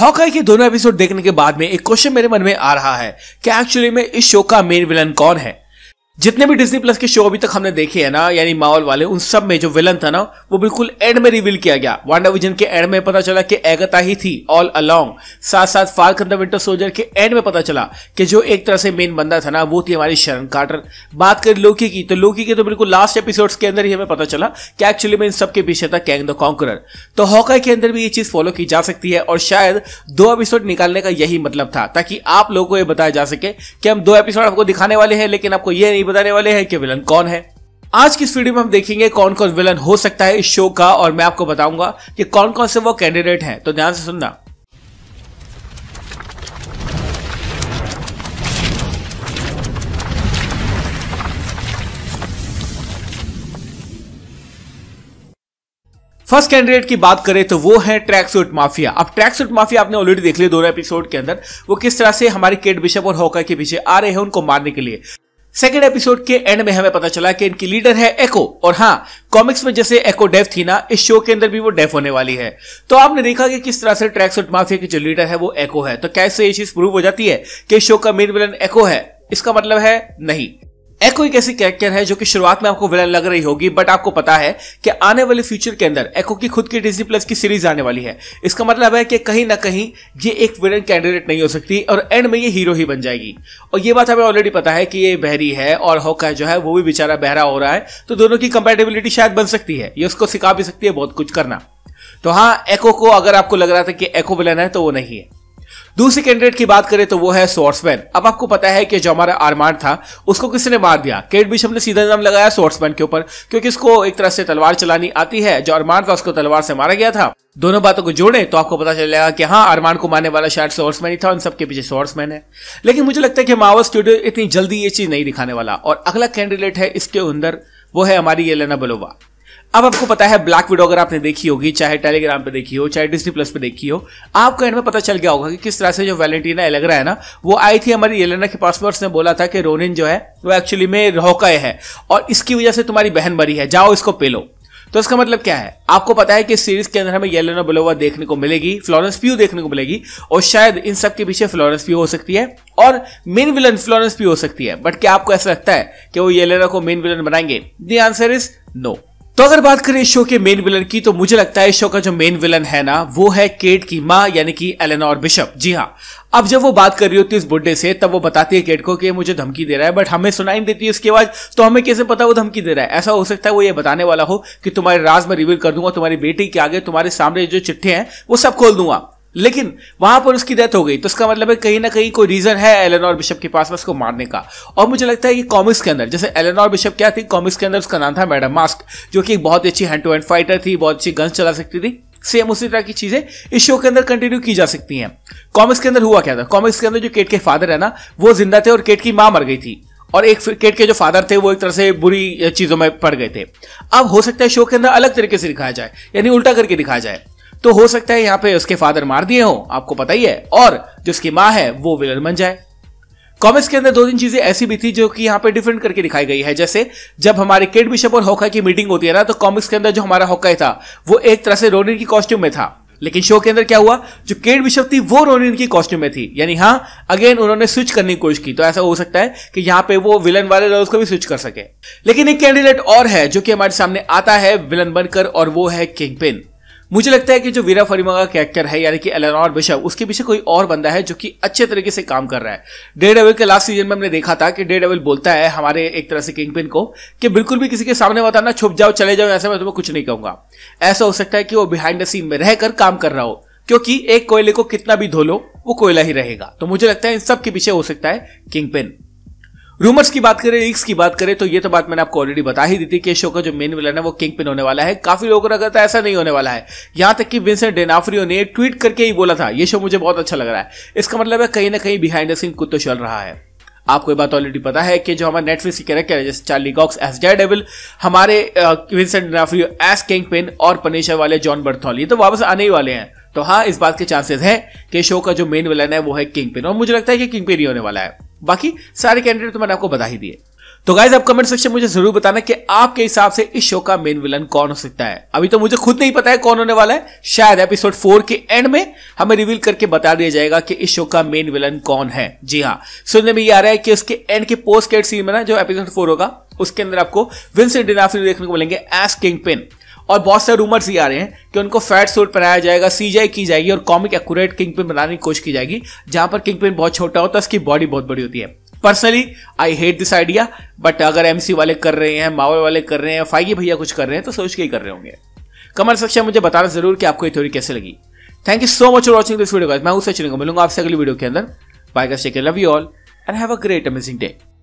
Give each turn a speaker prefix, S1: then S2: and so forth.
S1: Hawkeye के दोनों episode देखने के बाद में एक क्वेश्चन मेरे मन में आ रहा है कि एक्चुअली में इस शो का मेन विलन कौन है जितने भी डिजनी प्लस के शो अभी तक हमने देखे हैं ना यानी माहौल वाले उन सब में जो विलन था ना वो बिल्कुल एंड में रिवील किया गया वांडा विजन के एंड में पता चला कि एगता ही थी ऑल अलोंग साथ साथ फार्क द विंटर सोल्जर के एंड में पता चला कि जो एक तरह से मेन बंदा था ना वो थी हमारी शरण कार्टर बात करें लोकी की तो लोकी के तो बिल्कुल लास्ट एपिसोड के अंदर ही हमें पता चला कि एक्चुअली में इन सबके पीछे था कैंग द कॉन्कर तो हॉकाई के अंदर भी ये चीज फॉलो की जा सकती है और शायद दो एपिसोड निकालने का यही मतलब था ताकि आप लोगों को ये बताया जा सके कि हम दो एपिसोड आपको दिखाने वाले हैं लेकिन आपको यह नहीं बताने वाले हैं कि विलन कौन है आज की इस वीडियो में हम देखेंगे कौन कौन विलन हो सकता है इस शो का और मैं आपको बताऊंगा कि कौन कौन से वो कैंडिडेट हैं तो ध्यान से सुनना फर्स्ट कैंडिडेट की बात करें तो वो है ट्रैक सूट माफिया अब ट्रैक सूट माफिया आपने ऑलरेडी देख लिया दोनों एपिसोड के अंदर वो किस तरह से हमारे केट बिशप और होकर के पीछे आ रहे हैं उनको मारने के लिए सेकेंड एपिसोड के एंड में हमें पता चला कि इनकी लीडर है एको और हाँ कॉमिक्स में जैसे एको डेफ थी ना इस शो के अंदर भी वो डेफ होने वाली है तो आपने देखा कि किस तरह से ट्रैक्स सूट माफिया की जो लीडर है वो एको है तो कैसे ये चीज प्रूव हो जाती है कि इस शो का मेन विलन एको है इसका मतलब है नहीं एको एक ऐसी कैरेक्टर है जो कि शुरुआत में आपको विलन लग रही होगी बट आपको पता है कि आने वाले फ्यूचर के अंदर एको की खुद की डिजनी प्लस की सीरीज आने वाली है इसका मतलब है कि कहीं ना कहीं ये एक विलन कैंडिडेट नहीं हो सकती और एंड में ये हीरो ही बन जाएगी और ये बात हमें ऑलरेडी पता है कि ये बहरी है और होका जो है वो भी बेचारा बहरा हो रहा है तो दोनों की कंपेटेबिलिटी शायद बन सकती है ये उसको सिखा भी सकती है बहुत कुछ करना तो हाँ एको को अगर आपको लग रहा था कि एको विलन है तो वो नहीं है दूसरे कैंडिडेट की बात करें तो वो है सोर्समैन अब आपको पता है कि जो हमारा आरमान था उसको किसी ने मार दिया केट बिशप ने सीधा नाम लगाया सोर्समैन के ऊपर क्योंकि उसको एक तरह से तलवार चलानी आती है जो अरमान था उसको तलवार से मारा गया था दोनों बातों को जोड़े तो आपको पता चलेगा कि हाँ अरमान को मारने वाला शायद सोर्समैन ही था उन सबके पीछे सोर्समैन है लेकिन मुझे लगता है कि मावा स्टूडियो इतनी जल्दी ये चीज नहीं दिखाने वाला और अगला कैंडिडेट है इसके अंदर वो है हमारी येलेना बलोवा अब आपको पता है ब्लैक विडो अगर आपने देखी होगी चाहे टेलीग्राम पे देखी हो चाहे डिस्नी प्लस पे देखी हो आपको एंड में पता चल गया होगा कि किस तरह से जो वैलेंटीना एलेग्रा है ना वो आई थी हमारी येलेना के पास में उसने बोला था कि रोनिन जो है वो एक्चुअली में रोका है और इसकी वजह से तुम्हारी बहन मरी है जाओ इसको पे लो तो इसका मतलब क्या है आपको पता है कि इस सीरीज के अंदर हमें येलेना बलोवा देखने को मिलेगी फ्लोरेंस प्यू देखने को मिलेगी और शायद इन सब के पीछे फ्लोरेंस प्यू हो सकती है और मेन विलन फ्लोरेंस प्यू हो सकती है बट क्या आपको ऐसा लगता है कि वो येलेना को मेन विलन बनाएंगे द आंसर इज नो तो अगर बात करें इस शो के मेन विलन की तो मुझे लगता है इस शो का जो मेन विलन है ना वो है केट की माँ यानी कि एलेनॉर बिशप जी हाँ अब जब वो बात कर रही होती है इस बुड्ढे से तब वो बताती है केट को कि मुझे धमकी दे रहा है बट हमें सुनाई नहीं देती है उसकी आवाज तो हमें कैसे पता वो धमकी दे रहा है ऐसा हो सकता है वो ये बताने वाला हो कि तुम्हारे राज में रिवील कर दूंगा तुम्हारी बेटी के आगे तुम्हारे सामने जो चिट्ठे हैं वो सब खोल दूंगा लेकिन वहां पर उसकी डेथ हो गई तो इसका मतलब है कहीं ना कहीं कोई रीजन है एलेनॉर बिशप के पास उसको मारने का और मुझे लगता है कि कॉमिक्स के अंदर जैसे एलेनॉर बिशप क्या थी कॉमिक्स के अंदर उसका नाम था मैडम मास्क जो कि एक बहुत अच्छी हैंड टू हैंड फाइटर थी बहुत अच्छी गन्स चला सकती थी सेम उसी तरह की चीजें इस शो के अंदर कंटिन्यू की जा सकती हैं कॉमिक्स के अंदर हुआ क्या था कॉमिक्स के अंदर जो केट के फादर है ना वो जिंदा थे और केट की माँ मर गई थी और एक क्रिकेट के जो फादर थे वो एक तरह से बुरी चीजों में पड़ गए थे अब हो सकता है शो के अंदर अलग तरीके से दिखाया जाए यानी उल्टा करके दिखाया जाए तो हो सकता है यहाँ पे उसके फादर मार दिए हो आपको पता ही है और जो उसकी माँ है वो विलन बन जाए कॉमिक्स के अंदर दो तीन चीजें ऐसी भी थी जो कि यहाँ पे डिफरेंट करके दिखाई गई है जैसे जब हमारे केट बिशप और होका की मीटिंग होती है ना तो कॉमिक्स के अंदर जो हमारा होका था वो एक तरह से रोनिन की कॉस्ट्यूम में था लेकिन शो के अंदर क्या हुआ जो केट बिशप थी वो रोनिन की कॉस्ट्यूम में थी यानी हाँ अगेन उन्होंने स्विच करने की कोशिश की तो ऐसा हो सकता है कि यहाँ पे वो विलन वाले रोल्स को भी स्विच कर सके लेकिन एक कैंडिडेट और है जो कि हमारे सामने आता है विलन बनकर और वो है किंग पिन मुझे लगता है कि जो वीरा फरीमा का कैरेक्टर है यानी कि एलेनॉर बिशप उसके पीछे कोई और बंदा है जो कि अच्छे तरीके से काम कर रहा है डेड एवल के लास्ट सीजन में हमने देखा था कि डे एवल बोलता है हमारे एक तरह से किंग पिन को कि बिल्कुल भी किसी के सामने बताना छुप जाओ चले जाओ ऐसे मैं तुम्हें कुछ नहीं कहूंगा ऐसा हो सकता है कि वो बिहाइंड द सीन में रहकर काम कर रहा हो क्योंकि एक कोयले को कितना भी धो लो वो कोयला ही रहेगा तो मुझे लगता है इन सब के पीछे हो सकता है किंग पिन रूमर्स की बात करें लीक्स की बात करें तो ये तो बात मैंने आपको ऑलरेडी बता ही दी थी कि शो का जो मेन विलन है वो किंग पिन होने वाला है काफी लोगों का लगता था ऐसा नहीं होने वाला है यहां तक कि विंसेंट डेनाफ्रियो ने ट्वीट करके ही बोला था ये शो मुझे बहुत अच्छा लग रहा है इसका मतलब है कहीं ना कहीं बिहाइंड द सीन कुछ तो चल रहा है आपको ये बात ऑलरेडी पता है कि जो हमारे नेटफ्लिक्स के कैरेक्टर है जैसे Charlie Cox as Daredevil हमारे Vincent D'Onofrio as Kingpin और पनेशर वाले जॉन बर्थॉल ये तो वापस आने ही वाले हैं तो हाँ इस बात के चांसेस है कि शो का जो मेन विलन है वो है किंग पिन और मुझे लगता है कि किंग पिन ही होने वाला है बाकी सारे कैंडिडेट तो मैंने आपको बता ही दिए तो गाइज आप कमेंट सेक्शन मुझे जरूर बताना कि आपके हिसाब से इस शो का मेन विलन कौन हो सकता है अभी तो मुझे खुद नहीं पता है कौन होने वाला है शायद एपिसोड फोर के एंड में हमें रिवील करके बता दिया जाएगा कि इस शो का मेन विलन कौन है जी हाँ सुनने में ये आ रहा है कि उसके एंड के पोस्ट क्रेड सीन में ना जो एपिसोड फोर होगा उसके अंदर आपको विंसेंट डिनाफ्री देखने को मिलेंगे एस किंग पिन और बहुत से रूमर्स ये आ रहे हैं कि उनको फैट सूट पहनाया जाएगा सीजाई की जाएगी और कॉमिक एक्यूरेट किंग पिन बनाने की कोशिश की जाएगी जहां पर किंग पिन बहुत छोटा होता है उसकी बॉडी बहुत बड़ी होती है personally I hate this idea but अगर एम वाले कर रहे हैं मावल वाले कर रहे हैं फाइगी भैया कुछ कर रहे हैं तो सोच के ही कर रहे होंगे कमर सक्षा मुझे बताना जरूर कि आपको ये थ्योरी कैसे लगी thank you so much for watching this video मैं उसे मिलूंगा आपसे अगली वीडियो के अंदर bye love you all and have a great amazing day